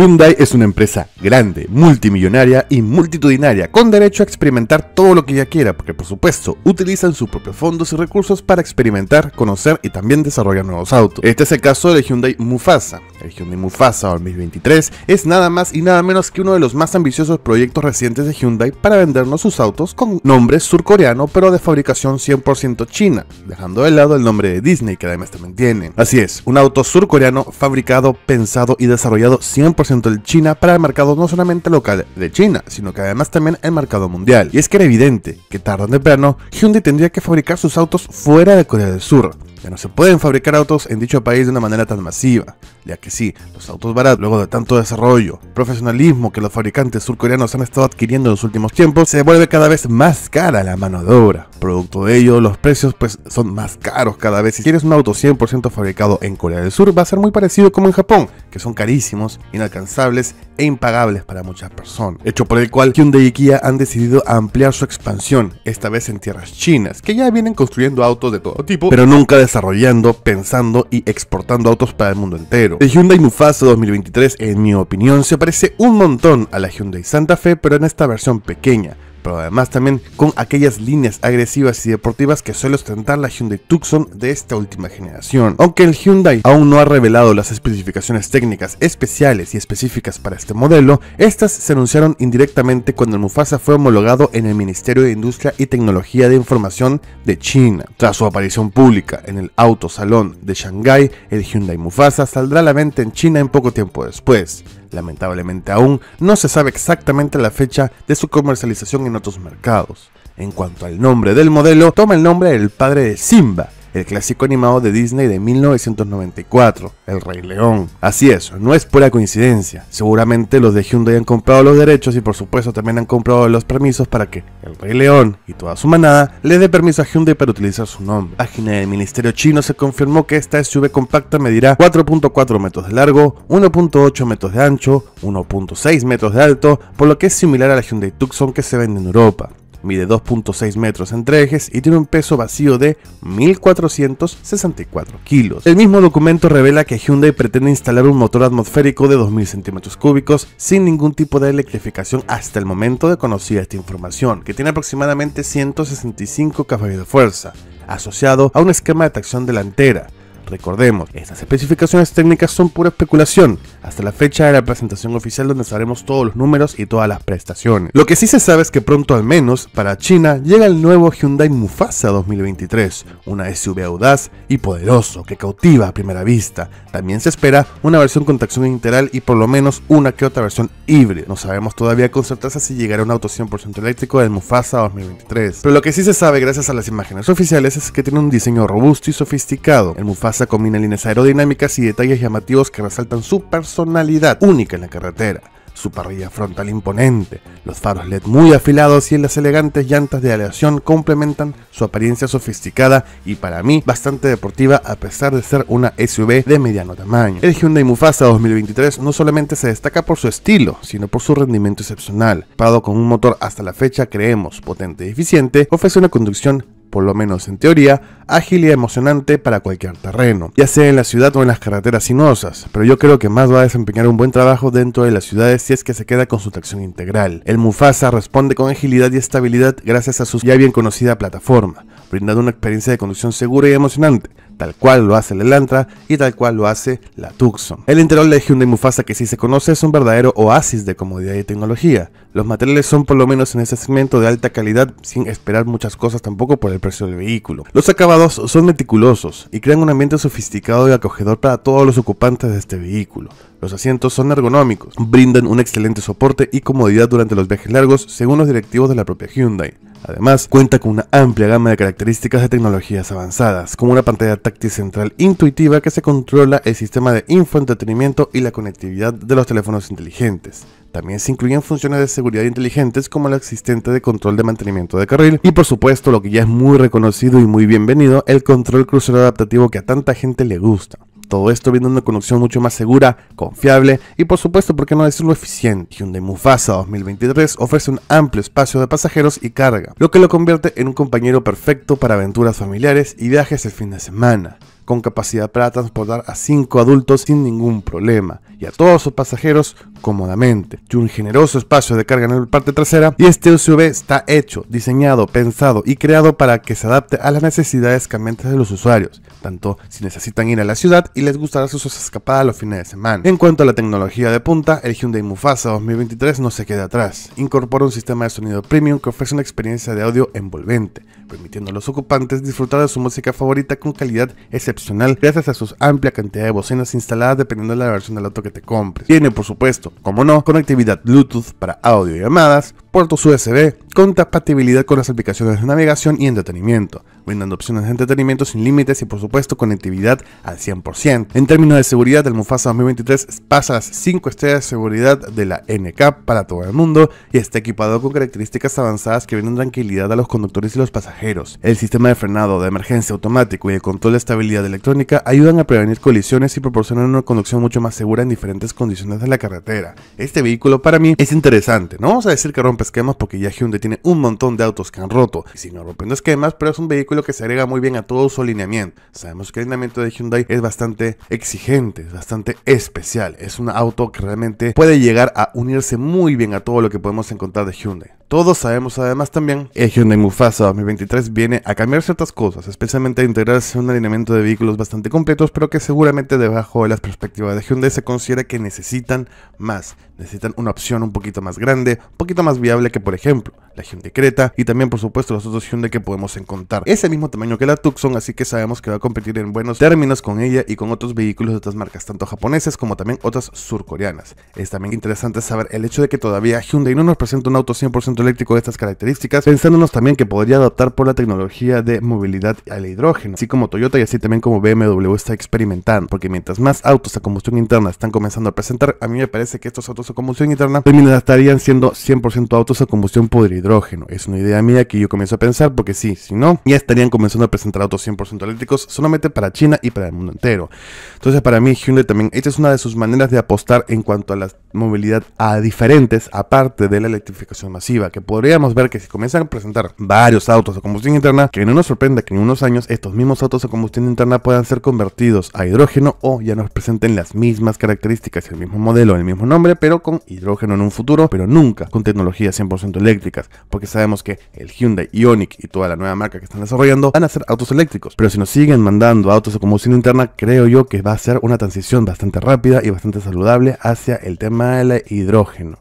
Hyundai es una empresa grande, multimillonaria y multitudinaria, con derecho a experimentar todo lo que ella quiera, porque por supuesto utilizan sus propios fondos y recursos para experimentar, conocer y también desarrollar nuevos autos. Este es el caso de Hyundai Mufasa, el Hyundai Mufasa 2023 es nada más y nada menos que uno de los más ambiciosos proyectos recientes de Hyundai para vendernos sus autos con nombre surcoreano pero de fabricación 100% china, dejando de lado el nombre de Disney que además también tiene. Así es, un auto surcoreano fabricado, pensado y desarrollado 100% en China para el mercado no solamente local de China, sino que además también el mercado mundial. Y es que era evidente que tarde o temprano Hyundai tendría que fabricar sus autos fuera de Corea del Sur, ya no se pueden fabricar autos en dicho país de una manera tan masiva, ya que sí, los autos baratos, luego de tanto desarrollo, profesionalismo que los fabricantes surcoreanos han estado adquiriendo en los últimos tiempos, se vuelve cada vez más cara la mano de obra. Producto de ello, los precios pues son más caros cada vez. Si quieres un auto 100% fabricado en Corea del Sur, va a ser muy parecido como en Japón, que son carísimos, inalcanzables e impagables para muchas personas, hecho por el cual Hyundai y Kia han decidido ampliar su expansión, esta vez en tierras chinas, que ya vienen construyendo autos de todo tipo, pero nunca desarrollando, pensando y exportando autos para el mundo entero. El Hyundai Mufasa 2023, en mi opinión, se parece un montón a la Hyundai Santa Fe, pero en esta versión pequeña pero además también con aquellas líneas agresivas y deportivas que suele ostentar la Hyundai Tucson de esta última generación. Aunque el Hyundai aún no ha revelado las especificaciones técnicas especiales y específicas para este modelo, estas se anunciaron indirectamente cuando el Mufasa fue homologado en el Ministerio de Industria y Tecnología de Información de China. Tras su aparición pública en el Auto Salón de Shanghai, el Hyundai Mufasa saldrá a la venta en China en poco tiempo después. Lamentablemente aún no se sabe exactamente la fecha de su comercialización en otros mercados. En cuanto al nombre del modelo, toma el nombre del padre de Simba, el clásico animado de Disney de 1994, El Rey León. Así es, no es pura coincidencia. Seguramente los de Hyundai han comprado los derechos y por supuesto también han comprado los permisos para que el Rey León y toda su manada le dé permiso a Hyundai para utilizar su nombre. La página del Ministerio Chino se confirmó que esta SUV compacta medirá 4.4 metros de largo, 1.8 metros de ancho, 1.6 metros de alto, por lo que es similar a la Hyundai Tucson que se vende en Europa mide 2.6 metros entre ejes y tiene un peso vacío de 1.464 kilos. El mismo documento revela que Hyundai pretende instalar un motor atmosférico de 2.000 centímetros cúbicos sin ningún tipo de electrificación hasta el momento de conocer esta información, que tiene aproximadamente 165 caballos de fuerza, asociado a un esquema de tracción delantera Recordemos, estas especificaciones técnicas son pura especulación, hasta la fecha de la presentación oficial donde sabremos todos los números y todas las prestaciones. Lo que sí se sabe es que pronto al menos, para China, llega el nuevo Hyundai Mufasa 2023, una SUV audaz y poderoso que cautiva a primera vista. También se espera una versión con tracción integral y por lo menos una que otra versión híbrida. No sabemos todavía con certeza si llegará un auto 100% eléctrico del Mufasa 2023. Pero lo que sí se sabe gracias a las imágenes oficiales es que tiene un diseño robusto y sofisticado. El Mufasa Mufasa combina líneas aerodinámicas y detalles llamativos que resaltan su personalidad única en la carretera su parrilla frontal imponente, los faros LED muy afilados y las elegantes llantas de aleación complementan su apariencia sofisticada y para mí bastante deportiva a pesar de ser una SUV de mediano tamaño. El Hyundai Mufasa 2023 no solamente se destaca por su estilo, sino por su rendimiento excepcional. Pado con un motor hasta la fecha creemos potente y eficiente, ofrece una conducción por lo menos en teoría, ágil y emocionante para cualquier terreno, ya sea en la ciudad o en las carreteras sinuosas, pero yo creo que más va a desempeñar un buen trabajo dentro de las ciudades si es que se queda con su tracción integral. El Mufasa responde con agilidad y estabilidad gracias a su ya bien conocida plataforma, brindando una experiencia de conducción segura y emocionante, tal cual lo hace la Elantra y tal cual lo hace la Tucson. El interior de Hyundai Mufasa que sí se conoce es un verdadero oasis de comodidad y tecnología. Los materiales son por lo menos en este segmento de alta calidad sin esperar muchas cosas tampoco por el precio del vehículo. Los acabados son meticulosos y crean un ambiente sofisticado y acogedor para todos los ocupantes de este vehículo. Los asientos son ergonómicos, brindan un excelente soporte y comodidad durante los viajes largos según los directivos de la propia Hyundai. Además, cuenta con una amplia gama de características de tecnologías avanzadas, como una pantalla táctil central intuitiva que se controla el sistema de infoentretenimiento y la conectividad de los teléfonos inteligentes. También se incluyen funciones de seguridad inteligentes como la existente de control de mantenimiento de carril y por supuesto lo que ya es muy reconocido y muy bienvenido, el control crucero adaptativo que a tanta gente le gusta. Todo esto viendo una conexión mucho más segura, confiable y por supuesto, porque qué no decirlo eficiente. Hyundai Mufasa 2023 ofrece un amplio espacio de pasajeros y carga, lo que lo convierte en un compañero perfecto para aventuras familiares y viajes el fin de semana con capacidad para transportar a 5 adultos sin ningún problema y a todos sus pasajeros cómodamente. Y un generoso espacio de carga en la parte trasera y este SUV está hecho, diseñado, pensado y creado para que se adapte a las necesidades cambiantes de los usuarios, tanto si necesitan ir a la ciudad y les gustará sus escapadas los fines de semana. En cuanto a la tecnología de punta, el Hyundai Mufasa 2023 no se queda atrás. Incorpora un sistema de sonido premium que ofrece una experiencia de audio envolvente, permitiendo a los ocupantes disfrutar de su música favorita con calidad excepcional gracias a su amplia cantidad de bocinas instaladas dependiendo de la versión del auto que te compres. Tiene, por supuesto, como no, conectividad Bluetooth para audio llamadas, puertos USB, con compatibilidad con las aplicaciones de navegación y entretenimiento, brindando opciones de entretenimiento sin límites y por supuesto conectividad al 100%. En términos de seguridad, el Mufasa 2023 pasa las 5 estrellas de seguridad de la NK para todo el mundo y está equipado con características avanzadas que brindan tranquilidad a los conductores y los pasajeros. El sistema de frenado de emergencia automático y de control de estabilidad electrónica ayudan a prevenir colisiones y proporcionan una conducción mucho más segura en diferentes condiciones de la carretera. Este vehículo para mí es interesante, no vamos a decir que rompe esquemas porque ya Hyundai tiene un montón de autos que han roto. Y no rompiendo esquemas, pero es un vehículo que se agrega muy bien a todo su alineamiento. Sabemos que el alineamiento de Hyundai es bastante exigente, es bastante especial. Es un auto que realmente puede llegar a unirse muy bien a todo lo que podemos encontrar de Hyundai. Todos sabemos además también que eh, Hyundai Mufasa 2023 viene a cambiar ciertas cosas, especialmente a integrarse en un alineamiento de vehículos bastante completos, pero que seguramente debajo de las perspectivas de Hyundai se considera que necesitan más, necesitan una opción un poquito más grande, un poquito más viable que por ejemplo la Hyundai Creta y también por supuesto los otros Hyundai que podemos encontrar. Es el mismo tamaño que la Tucson, así que sabemos que va a competir en buenos términos con ella y con otros vehículos de otras marcas, tanto japoneses como también otras surcoreanas. Es también interesante saber el hecho de que todavía Hyundai no nos presenta un auto 100% eléctrico de estas características, pensándonos también que podría adaptar por la tecnología de movilidad al hidrógeno, así como Toyota y así también como BMW está experimentando, porque mientras más autos a combustión interna están comenzando a presentar, a mí me parece que estos autos a combustión interna terminarían siendo 100% autos a combustión podrido. Es una idea mía que yo comienzo a pensar porque sí, si no, ya estarían comenzando a presentar autos 100% eléctricos solamente para China y para el mundo entero. Entonces para mí Hyundai también, esta es una de sus maneras de apostar en cuanto a la movilidad a diferentes, aparte de la electrificación masiva, que podríamos ver que si comienzan a presentar varios autos de combustión interna, que no nos sorprenda que en unos años estos mismos autos de combustión interna puedan ser convertidos a hidrógeno o ya nos presenten las mismas características, el mismo modelo, el mismo nombre, pero con hidrógeno en un futuro, pero nunca con tecnologías 100% eléctricas porque sabemos que el Hyundai Ionic y toda la nueva marca que están desarrollando van a ser autos eléctricos. Pero si nos siguen mandando autos de combustión interna, creo yo que va a ser una transición bastante rápida y bastante saludable hacia el tema del hidrógeno.